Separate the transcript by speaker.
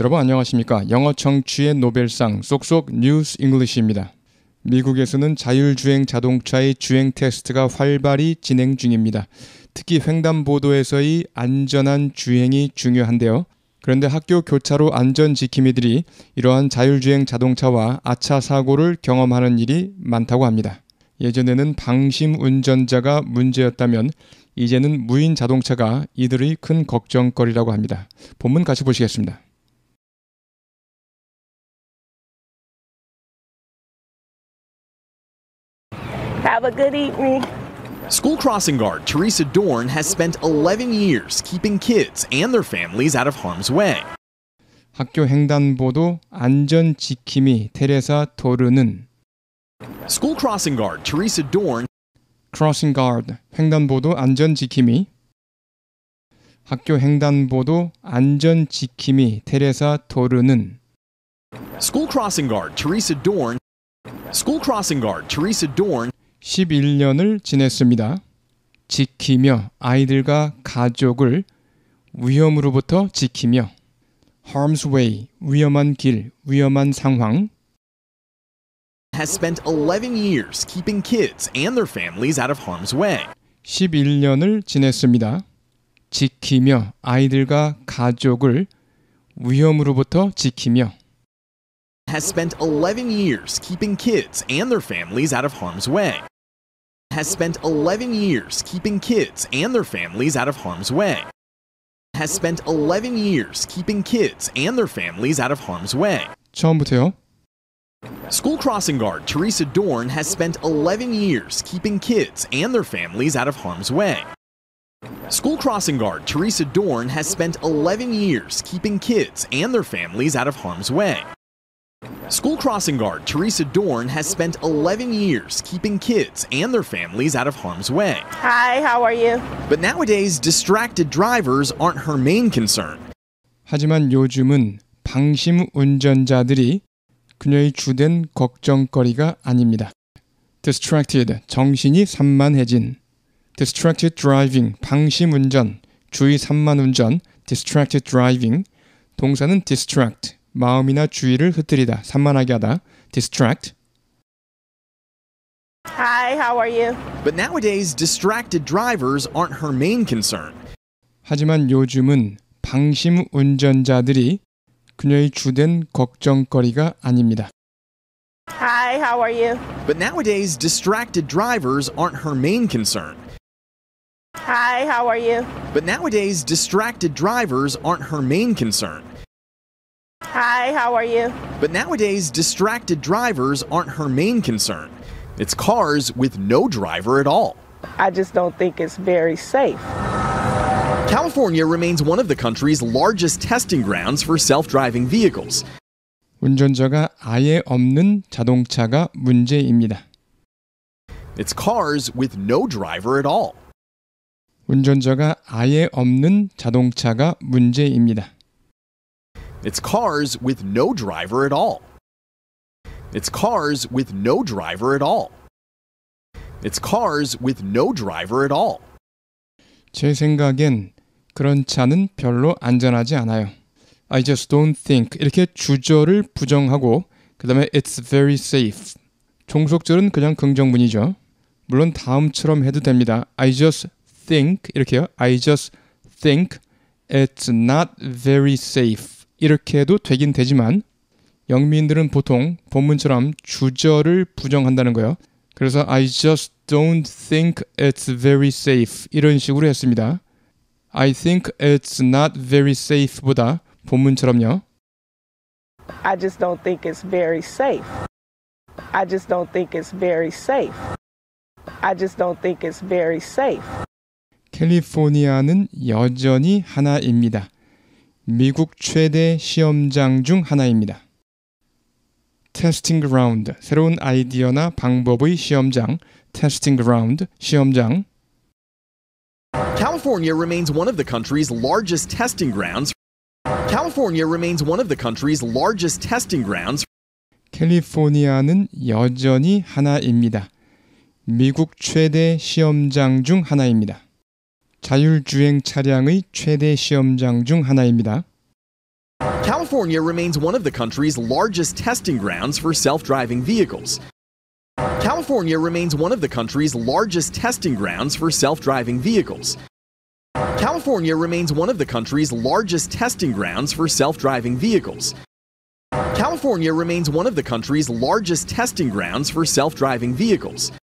Speaker 1: 여러분 안녕하십니까? 영어 청취의 노벨상 쏙쏙 뉴스 잉글리시입니다. 미국에서는 자율주행 자동차의 주행 테스트가 활발히 진행 중입니다. 특히 횡단보도에서의 안전한 주행이 중요한데요. 그런데 학교 교차로 안전 지킴이들이 이러한 자율주행 자동차와 아차 사고를 경험하는 일이 많다고 합니다. 예전에는 방심 운전자가 문제였다면 이제는 무인 자동차가 이들의 큰 걱정거리라고 합니다. 본문 같이 보시겠습니다.
Speaker 2: Have a good evening. School crossing guard Teresa Dorn has spent 11 years keeping kids and their families out of harm's way.
Speaker 1: 학교 횡단보도 안전 지킴이 테레사 도르는 School crossing guard Teresa Dorn crossing guard 횡단보도 안전 지킴이 학교 횡단보도 안전 지킴이 테레사 도르는 School crossing guard Teresa Dorn School
Speaker 2: crossing guard Teresa Dorn
Speaker 1: 11년을 지냈습니다. 지키며 아이들과 가족을 위험으로부터 지키며 harm's way 위험한 길, 위험한 상황
Speaker 2: has spent 11 years keeping kids and their families out of harm's way.
Speaker 1: 11년을 지냈습니다. 지키며 아이들과 가족을 위험으로부터 지키며
Speaker 2: has spent 11 years keeping kids and their families out of harm's way. Has spent 11 years keeping kids and their families out of harm's way. Has spent 11 years keeping kids and their families out of harm's way. 처음부터요. School crossing guard Teresa Dorn has spent 11 years keeping kids and their families out of harm's way. School crossing guard Teresa Dorn has spent 11 years keeping kids and their families out of harm's way. School crossing guard Teresa Dorn has spent 11 years keeping kids and their families out of harm's way. Hi, how are you? But nowadays, distracted drivers aren't her main concern. 하지만
Speaker 1: 요즘은 방심 운전자들이 그녀의 주된 걱정거리가 아닙니다. distracted 정신이 산만해진 distracted driving 방심 운전 주의 산만 운전 distracted driving 동사는 distract 마음이나 주의를 흩트리다, 산만하게 하다, distract.
Speaker 2: Hi, how are you? But nowadays, distracted drivers aren't her main concern.
Speaker 1: 하지만 요즘은 방심 운전자들이 그녀의 주된 걱정거리가 아닙니다.
Speaker 2: Hi, how are you? But nowadays, distracted drivers aren't her main concern. Hi, how are you? But nowadays, distracted drivers aren't her main concern. Hi, how are you? But nowadays, distracted drivers aren't her main concern. It's cars with no driver at all. I just don't think it's very safe. California remains one of the country's largest testing grounds for self-driving vehicles.
Speaker 1: 운전자가 아예 없는 자동차가 문제입니다.
Speaker 2: It's cars with no driver at all.
Speaker 1: 운전자가 아예 없는 자동차가 문제입니다.
Speaker 2: It's cars with no driver at all. It's cars with no driver at all. It's cars with no driver at all.
Speaker 1: 제 생각엔 그런 차는 별로 안전하지 않아요. I just don't think 이렇게 주절을 부정하고 그다음에 it's very safe. 종속절은 그냥 긍정문이죠. 물론 다음처럼 해도 됩니다. I just think 이렇게요. I just think it's not very safe. 이렇게 해도 되긴 되지만 영미인들은 보통 본문처럼 주절을 부정한다는 거예요. 그래서 I just don't think it's very safe 이런 식으로 했습니다. I think it's not very safe보다 본문처럼요.
Speaker 2: I just don't think it's very safe. I just don't think it's very safe. I just don't think it's very safe.
Speaker 1: 캘리포니아는 여전히 하나입니다. 미국 최대 시험장 중 하나입니다. 테스팅 그라운드, 새로운 아이디어나 방법의 시험장, 테스팅 그라운드, 시험장.
Speaker 2: California remains one of the country's largest testing grounds. California remains one of the country's largest testing grounds.
Speaker 1: 캘리포니아는 여전히 하나입니다. 미국 최대 시험장 중 하나입니다. 자율주행 차량의 최대 시험장 중 하나입니다.
Speaker 2: California remains one of the country's largest testing grounds for self-driving vehicles. California remains one of the country's largest testing grounds for self-driving vehicles. California remains one of the country's largest testing grounds for self-driving vehicles. California remains one of the country's largest testing grounds for self-driving vehicles.